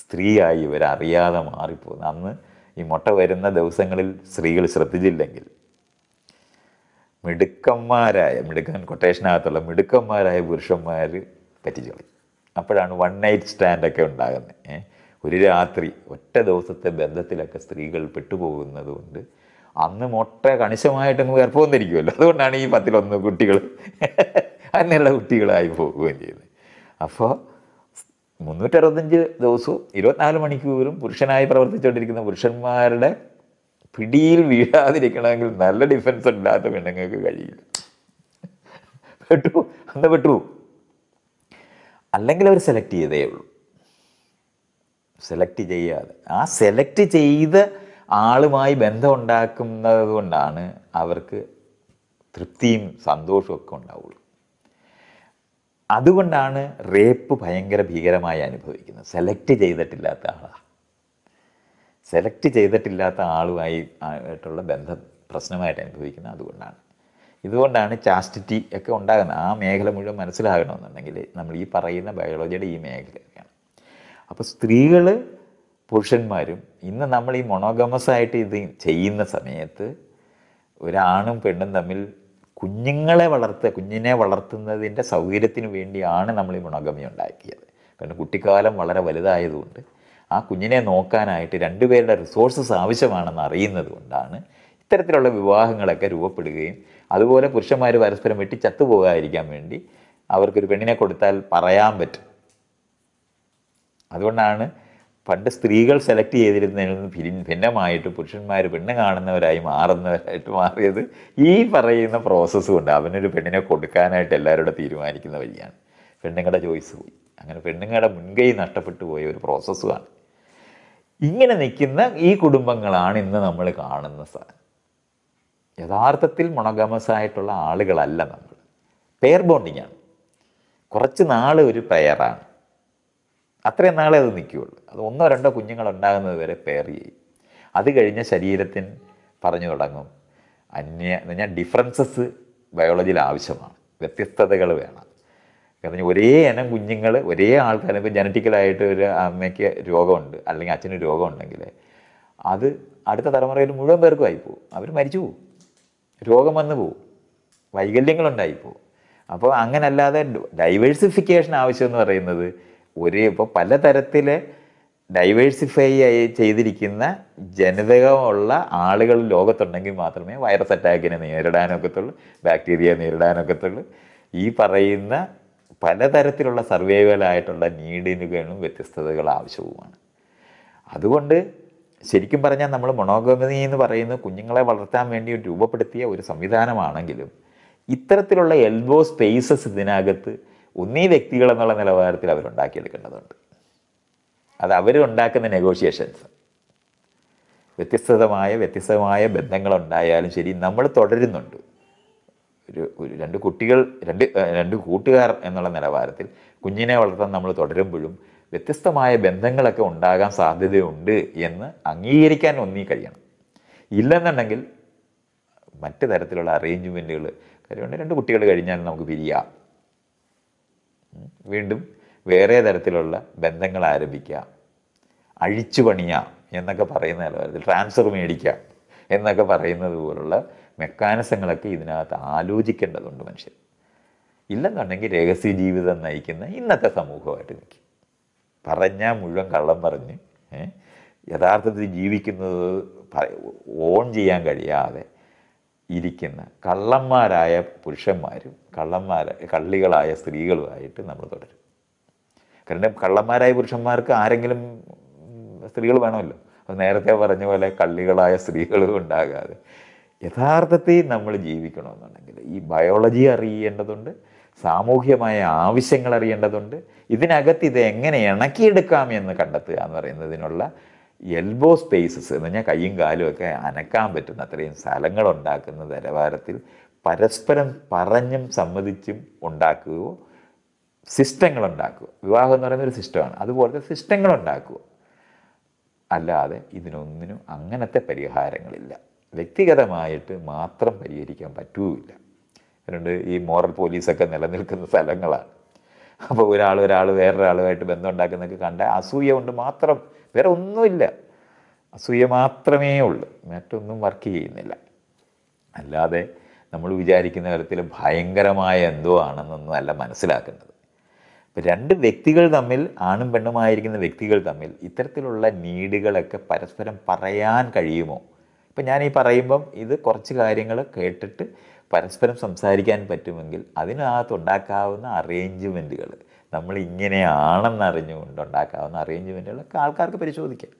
സ്ത്രീയായി ഇവരറിയാതെ മാറിപ്പോകുന്നു അന്ന് ഈ മുട്ട വരുന്ന ദിവസങ്ങളിൽ സ്ത്രീകൾ ശ്രദ്ധിച്ചില്ലെങ്കിൽ മിടുക്കന്മാരായ മിടുക്കൻ കൊട്ടേഷനകത്തുള്ള മിടുക്കന്മാരായ പുരുഷന്മാർ പറ്റിച്ചോളി അപ്പോഴാണ് വൺ നൈറ്റ് സ്റ്റാൻഡൊക്കെ ഉണ്ടാകുന്നത് ഒരു രാത്രി ഒറ്റ ദിവസത്തെ ബന്ധത്തിലൊക്കെ സ്ത്രീകൾ പെട്ടുപോകുന്നതുകൊണ്ട് കൊണ്ട് അന്ന് മുട്ട കണിശമായിട്ട് ഗർഭം ധരിക്കുമല്ലോ അതുകൊണ്ടാണ് ഈ പത്തിലൊന്ന് കുട്ടികൾ അങ്ങനെയുള്ള കുട്ടികളായി പോകുകയും ചെയ്യുന്നത് അപ്പോൾ മുന്നൂറ്ററുപത്തഞ്ച് ദിവസവും ഇരുപത്തിനാല് മണിക്കൂറും പുരുഷനായി പ്രവർത്തിച്ചുകൊണ്ടിരിക്കുന്ന പുരുഷന്മാരുടെ പിടിയിൽ വീഴാതിരിക്കണമെങ്കിൽ നല്ല ഡിഫൻസ് ഇല്ലാത്ത പെണ്ണുങ്ങൾക്ക് കഴിയില്ല പെട്ടു അന്ന് പെട്ടു അല്ലെങ്കിൽ അവർ സെലക്ട് ചെയ്തേ ഉള്ളൂ സെലക്ട് ചെയ്യാതെ ആ സെലക്ട് ചെയ്ത ആളുമായി ബന്ധമുണ്ടാക്കുന്നത് കൊണ്ടാണ് അവർക്ക് തൃപ്തിയും സന്തോഷവും ഒക്കെ ഉണ്ടാവുള്ളൂ അതുകൊണ്ടാണ് റേപ്പ് ഭയങ്കര ഭീകരമായി അനുഭവിക്കുന്നത് സെലക്ട് ചെയ്തിട്ടില്ലാത്ത ആളാണ് സെലക്ട് ചെയ്തിട്ടില്ലാത്ത ആളുമായി ആയിട്ടുള്ള ബന്ധം പ്രശ്നമായിട്ട് അനുഭവിക്കുന്നത് അതുകൊണ്ടാണ് ഇതുകൊണ്ടാണ് ചാസ്റ്റിറ്റി ഒക്കെ ഉണ്ടാകുന്നത് ആ മേഖല മുഴുവൻ മനസ്സിലാകണമെന്നുണ്ടെങ്കിൽ നമ്മൾ ഈ പറയുന്ന ബയോളജിയുടെ ഈ മേഖലയൊക്കെയാണ് അപ്പോൾ സ്ത്രീകൾ പുരുഷന്മാരും ഇന്ന് നമ്മൾ ഈ മൊണോഗമസ് ആയിട്ട് ഇത് ചെയ്യുന്ന സമയത്ത് ഒരാണും പെണ്ണും തമ്മിൽ കുഞ്ഞുങ്ങളെ വളർത്തുക കുഞ്ഞിനെ വളർത്തുന്നതിൻ്റെ സൗകര്യത്തിന് വേണ്ടിയാണ് നമ്മൾ ഈ മൊണോഗമി ഉണ്ടാക്കിയത് കാരണം കുട്ടിക്കാലം വളരെ വലുതായതുകൊണ്ട് ആ കുഞ്ഞിനെ നോക്കാനായിട്ട് രണ്ടുപേരുടെ റിസോഴ്സസ് ആവശ്യമാണെന്ന് അറിയുന്നത് കൊണ്ടാണ് ഇത്തരത്തിലുള്ള വിവാഹങ്ങളൊക്കെ രൂപപ്പെടുകയും അതുപോലെ പുരുഷന്മാർ പരസ്പരം വെട്ടി ചത്തുപോകാതിരിക്കാൻ വേണ്ടി അവർക്കൊരു പെണ്ണിനെ കൊടുത്താൽ പറയാൻ പറ്റും അതുകൊണ്ടാണ് പണ്ട് സ്ത്രീകൾ സെലക്ട് ചെയ്തിരുന്നതിൽ നിന്ന് ഭിന്നമായിട്ട് പുരുഷന്മാർ പെണ്ണ് കാണുന്നവരായി മാറുന്നവരായിട്ട് മാറിയത് ഈ പറയുന്ന പ്രോസസ്സ് കൊണ്ട് അവനൊരു പെണ്ണിനെ കൊടുക്കാനായിട്ട് എല്ലാവരോടും തീരുമാനിക്കുന്ന വഴിയാണ് പെണ്ണുങ്ങളുടെ ചോയ്സ് പോയി അങ്ങനെ പെണ്ണുങ്ങളുടെ മുൻകൈ നഷ്ടപ്പെട്ടു പോയ ഒരു പ്രോസസ്സുമാണ് ഇങ്ങനെ നിൽക്കുന്ന ഈ കുടുംബങ്ങളാണ് ഇന്ന് നമ്മൾ കാണുന്ന സാധനം യഥാർത്ഥത്തിൽ മുണഗമസായിട്ടുള്ള ആയിട്ടുള്ള ആളുകളല്ല നമ്മൾ പെയർ ബോണ്ടിങ്ങാണ് കുറച്ച് നാൾ ഒരു പെയറാണ് അത്രയും നാളെ അത് നിൽക്കുകയുള്ളൂ അത് ഒന്നോ രണ്ടോ കുഞ്ഞുങ്ങൾ ഉണ്ടാകുന്നത് വരെ പെയർ ചെയ്യും അത് കഴിഞ്ഞ ശരീരത്തിന് പറഞ്ഞു തുടങ്ങും അന്യ എന്ന് പറഞ്ഞാൽ ഡിഫറൻസസ് ബയോളജിയിൽ ആവശ്യമാണ് വ്യത്യസ്തതകൾ വേണം കാരണം ഒരേ ഇനം കുഞ്ഞുങ്ങൾ ഒരേ ആൾക്കാർ ഇപ്പോൾ ജനറ്റിക്കലായിട്ട് ഒരു അമ്മയ്ക്ക് രോഗമുണ്ട് അല്ലെങ്കിൽ അച്ഛന് രോഗമുണ്ടെങ്കിൽ അത് അടുത്ത തലമുറയിൽ മുഴുവൻ പേർക്കും ആയിപ്പോവും അവർ മരിച്ചു പോവും രോഗം വന്നു പോവും വൈകല്യങ്ങളുണ്ടായിപ്പോവും അപ്പോൾ അങ്ങനല്ലാതെ ഡൈവേഴ്സിഫിക്കേഷൻ ആവശ്യം എന്ന് പറയുന്നത് ഒരു ഇപ്പോൾ പലതരത്തിൽ ഡൈവേഴ്സിഫൈ ആയി ചെയ്തിരിക്കുന്ന ജനിതകമുള്ള ആളുകൾ ലോകത്തുണ്ടെങ്കിൽ മാത്രമേ വൈറസ് അറ്റാക്കിനെ നേരിടാനൊക്കത്തുള്ളൂ ബാക്ടീരിയ നേരിടാനൊക്കത്തുള്ളൂ ഈ പറയുന്ന പലതരത്തിലുള്ള സർവൈവലായിട്ടുള്ള നീഡിനുകളും വ്യത്യസ്തതകൾ ആവശ്യവുമാണ് അതുകൊണ്ട് ശരിക്കും പറഞ്ഞാൽ നമ്മൾ മൊണോഗമി എന്ന് പറയുന്ന കുഞ്ഞുങ്ങളെ വളർത്താൻ വേണ്ടി രൂപപ്പെടുത്തിയ ഒരു സംവിധാനമാണെങ്കിലും ഇത്തരത്തിലുള്ള എൽബോ സ്പേസസ് ഇതിനകത്ത് ഒന്നീ വ്യക്തികൾ എന്നുള്ള നിലവാരത്തിൽ അവരുണ്ടാക്കിയെടുക്കേണ്ടതുണ്ട് അത് അവരുണ്ടാക്കുന്ന നെഗോഷിയേഷൻസ് വ്യത്യസ്തമായ വ്യത്യസ്തമായ ബന്ധങ്ങളുണ്ടായാലും ശരി നമ്മൾ തുടരുന്നുണ്ട് ഒരു ഒരു രണ്ട് കുട്ടികൾ രണ്ട് രണ്ട് കൂട്ടുകാർ എന്നുള്ള നിലവാരത്തിൽ കുഞ്ഞിനെ വളർത്താൻ നമ്മൾ തുടരുമ്പോഴും വ്യത്യസ്തമായ ബന്ധങ്ങളൊക്കെ ഉണ്ടാകാൻ സാധ്യതയുണ്ട് എന്ന് അംഗീകരിക്കാൻ ഒന്നീ കഴിയണം ഇല്ലെന്നുണ്ടെങ്കിൽ മറ്റു തരത്തിലുള്ള അറേഞ്ച്മെൻറ്റുകൾ കാര്യമുണ്ട് രണ്ട് കുട്ടികൾ കഴിഞ്ഞാൽ നമുക്ക് പിരിയാം വീണ്ടും വേറെ തരത്തിലുള്ള ബന്ധങ്ങൾ ആരംഭിക്കാം അഴിച്ചു പണിയാം എന്നൊക്കെ പറയുന്ന നിലവാരത്തിൽ ട്രാൻസ്ഫർ മേടിക്കാം എന്നൊക്കെ പറയുന്നത് പോലുള്ള മെക്കാനിസങ്ങളൊക്കെ ഇതിനകത്ത് ആലോചിക്കേണ്ടതുണ്ട് മനുഷ്യർ ഇല്ലെന്നുണ്ടെങ്കിൽ രഹസ്യ ജീവിതം നയിക്കുന്ന ഇന്നത്തെ സമൂഹമായിട്ട് നിൽക്കും പറഞ്ഞാൽ മുഴുവൻ കള്ളം പറഞ്ഞ് യഥാർത്ഥത്തിൽ ജീവിക്കുന്നത് ഓൺ ചെയ്യാൻ കഴിയാതെ ഇരിക്കുന്ന കള്ളന്മാരായ പുരുഷന്മാരും കള്ളന്മാര കള്ളികളായ സ്ത്രീകളുമായിട്ട് നമ്മൾ തുടരും കാരണം കള്ളന്മാരായ പുരുഷന്മാർക്ക് ആരെങ്കിലും സ്ത്രീകൾ വേണമല്ലോ അപ്പോൾ നേരത്തെ പറഞ്ഞ പോലെ കള്ളികളായ സ്ത്രീകളും ഉണ്ടാകാതെ യഥാർത്ഥത്തിൽ നമ്മൾ ജീവിക്കണമെന്നുണ്ടെങ്കിൽ ഈ ബയോളജി അറിയേണ്ടതുണ്ട് സാമൂഹ്യമായ ആവശ്യങ്ങൾ അറിയേണ്ടതുണ്ട് ഇതിനകത്ത് ഇത് എങ്ങനെ ഇണക്കിയെടുക്കാം എന്ന് കണ്ടെത്തുക എന്ന് പറയുന്നതിനുള്ള എൽബോ സ്പേസസ് എന്ന് പറഞ്ഞാൽ കൈയും കാലും ഒക്കെ അനക്കാൻ പറ്റുന്ന അത്രയും സ്ഥലങ്ങൾ ഉണ്ടാക്കുന്ന നിലവാരത്തിൽ പരസ്പരം പറഞ്ഞും സമ്മതിച്ചും ഉണ്ടാക്കുകയോ സിസ്റ്റങ്ങൾ ഉണ്ടാക്കുക വിവാഹം എന്ന് പറയുന്ന ഒരു സിസ്റ്റമാണ് അതുപോലത്തെ സിസ്റ്റങ്ങൾ ഉണ്ടാക്കുക അല്ലാതെ ഇതിനൊന്നിനും അങ്ങനത്തെ പരിഹാരങ്ങളില്ല വ്യക്തിഗതമായിട്ട് മാത്രം പരിഹരിക്കാൻ പറ്റുകയില്ല അതുകൊണ്ട് ഈ മോറൽ പോലീസൊക്കെ നിലനിൽക്കുന്ന സ്ഥലങ്ങളാണ് അപ്പോൾ ഒരാൾ ഒരാൾ വേറൊരാളുമായിട്ട് ബന്ധം ഉണ്ടാക്കുന്നതൊക്കെ കണ്ട അസൂയ കൊണ്ട് മാത്രം വേറെ ഒന്നുമില്ല അസൂയ മാത്രമേ ഉള്ളൂ മറ്റൊന്നും വർക്ക് ചെയ്യുന്നില്ല അല്ലാതെ നമ്മൾ വിചാരിക്കുന്ന തരത്തിൽ ഭയങ്കരമായ എന്തോ ആണെന്നൊന്നും അല്ല മനസ്സിലാക്കുന്നത് ഇപ്പം രണ്ട് വ്യക്തികൾ തമ്മിൽ ആണും പെണ്ണുമായിരിക്കുന്ന വ്യക്തികൾ തമ്മിൽ ഇത്തരത്തിലുള്ള നീഡുകളൊക്കെ പരസ്പരം പറയാൻ കഴിയുമോ ഇപ്പം ഞാൻ ഈ പറയുമ്പം ഇത് കുറച്ച് കാര്യങ്ങൾ കേട്ടിട്ട് പരസ്പരം സംസാരിക്കാൻ പറ്റുമെങ്കിൽ അതിനകത്തുണ്ടാക്കാവുന്ന അറേഞ്ച്മെൻറ്റുകൾ നമ്മൾ ഇങ്ങനെയാണെന്ന് അറിഞ്ഞുകൊണ്ട് ഉണ്ടാക്കാവുന്ന അറേഞ്ച്മെൻറ്റുകളൊക്കെ ആൾക്കാർക്ക് പരിശോധിക്കാം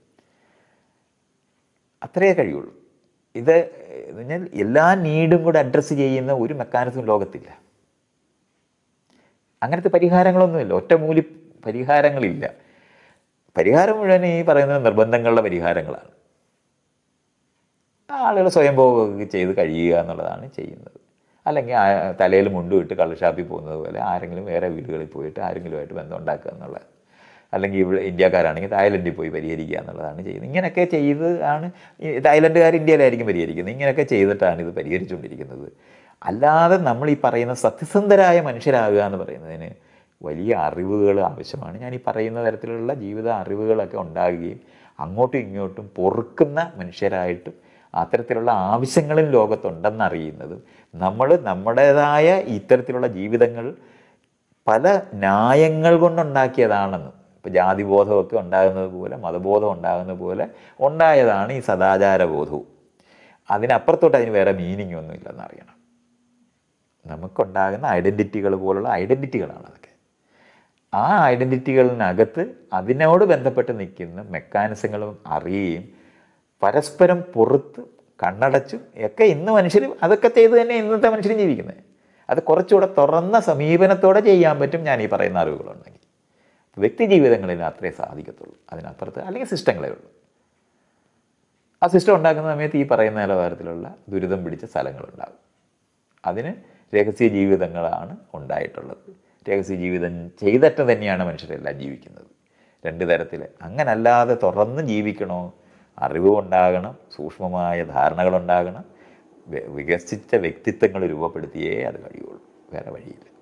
അത്രയേ കഴിയുള്ളൂ ഇത് ഞാൻ എല്ലാ നീഡും കൂടെ അഡ്രസ്സ് ചെയ്യുന്ന ഒരു മെക്കാനിസം ലോകത്തില്ല അങ്ങനത്തെ പരിഹാരങ്ങളൊന്നുമില്ല ഒറ്റമൂലി പരിഹാരങ്ങളില്ല പരിഹാരം മുഴുവൻ ഈ പറയുന്നത് നിർബന്ധങ്ങളുടെ പരിഹാരങ്ങളാണ് ആളുകൾ സ്വയംഭോഗമൊക്കെ ചെയ്ത് കഴിയുക എന്നുള്ളതാണ് ചെയ്യുന്നത് അല്ലെങ്കിൽ തലയിൽ മുണ്ടുമിട്ട് കള്ളുഷാപ്പിൽ പോകുന്നത് പോലെ ആരെങ്കിലും വേറെ വീടുകളിൽ പോയിട്ട് ആരെങ്കിലുമായിട്ട് ബന്ധം ഉണ്ടാക്കുക എന്നുള്ളത് അല്ലെങ്കിൽ ഇവിടെ ഇന്ത്യക്കാരാണെങ്കിൽ തായ്ലൻഡിൽ പോയി പരിഹരിക്കുക എന്നുള്ളതാണ് ചെയ്യുന്നത് ഇങ്ങനെയൊക്കെ ചെയ്ത് ആണ് തായ്ലൻഡുകാർ ഇന്ത്യയിലായിരിക്കും പരിഹരിക്കുന്നത് ഇങ്ങനെയൊക്കെ ചെയ്തിട്ടാണ് ഇത് പരിഹരിച്ചുകൊണ്ടിരിക്കുന്നത് അല്ലാതെ നമ്മൾ ഈ പറയുന്ന സത്യസന്ധരായ മനുഷ്യരാകുക എന്ന് പറയുന്നതിന് വലിയ അറിവുകൾ ആവശ്യമാണ് ഞാൻ ഈ പറയുന്ന തരത്തിലുള്ള ജീവിത അറിവുകളൊക്കെ ഉണ്ടാകുകയും അങ്ങോട്ടും ഇങ്ങോട്ടും പൊറുക്കുന്ന മനുഷ്യരായിട്ടും അത്തരത്തിലുള്ള ആവശ്യങ്ങളും ലോകത്തുണ്ടെന്നറിയുന്നതും നമ്മൾ നമ്മുടേതായ ഇത്തരത്തിലുള്ള ജീവിതങ്ങൾ പല ന്യായങ്ങൾ കൊണ്ടുണ്ടാക്കിയതാണെന്ന് ഇപ്പോൾ ജാതിബോധമൊക്കെ ഉണ്ടാകുന്നത് പോലെ മതബോധം ഉണ്ടാകുന്നത് പോലെ ഉണ്ടായതാണ് ഈ സദാചാരബോധവും അതിനപ്പുറത്തോട്ട് അതിന് വേറെ മീനിങ് ഒന്നും ഇല്ലെന്നറിയണം നമുക്കുണ്ടാകുന്ന ഐഡൻറ്റിറ്റികൾ പോലുള്ള ഐഡൻറ്റിറ്റികളാണ് അതൊക്കെ ആ ഐഡൻറ്റിറ്റികളിനകത്ത് അതിനോട് ബന്ധപ്പെട്ട് നിൽക്കുന്ന മെക്കാനിസങ്ങളും അറിയുകയും പരസ്പരം പുറത്ത് കണ്ണടച്ചും ഒക്കെ ഇന്ന് മനുഷ്യർ അതൊക്കെ ചെയ്ത് തന്നെ ഇന്നത്തെ മനുഷ്യരും ജീവിക്കുന്നത് അത് കുറച്ചുകൂടെ തുറന്ന സമീപനത്തോടെ ചെയ്യാൻ പറ്റും ഞാൻ ഈ പറയുന്ന അറിവുകളുണ്ടെങ്കിൽ വ്യക്തി ജീവിതങ്ങളിൽ അത്രേ സാധിക്കത്തുള്ളൂ അതിനപ്പുറത്ത് അല്ലെങ്കിൽ സിസ്റ്റങ്ങളെ ഉള്ളൂ ആ സിസ്റ്റം ഉണ്ടാക്കുന്ന സമയത്ത് ഈ പറയുന്ന നിലവാരത്തിലുള്ള ദുരിതം പിടിച്ച സ്ഥലങ്ങളുണ്ടാകും അതിന് രഹസ്യ ജീവിതങ്ങളാണ് ഉണ്ടായിട്ടുള്ളത് രഹസ്യ ജീവിതം ചെയ്തിട്ട് തന്നെയാണ് മനുഷ്യരെല്ലാം ജീവിക്കുന്നത് രണ്ട് തരത്തിൽ അങ്ങനല്ലാതെ തുറന്ന് ജീവിക്കണോ അറിവുണ്ടാകണം സൂക്ഷ്മമായ ധാരണകളുണ്ടാകണം വികസിച്ച വ്യക്തിത്വങ്ങൾ രൂപപ്പെടുത്തിയേ അത് കഴിയുള്ളൂ വേറെ വഴിയില്ല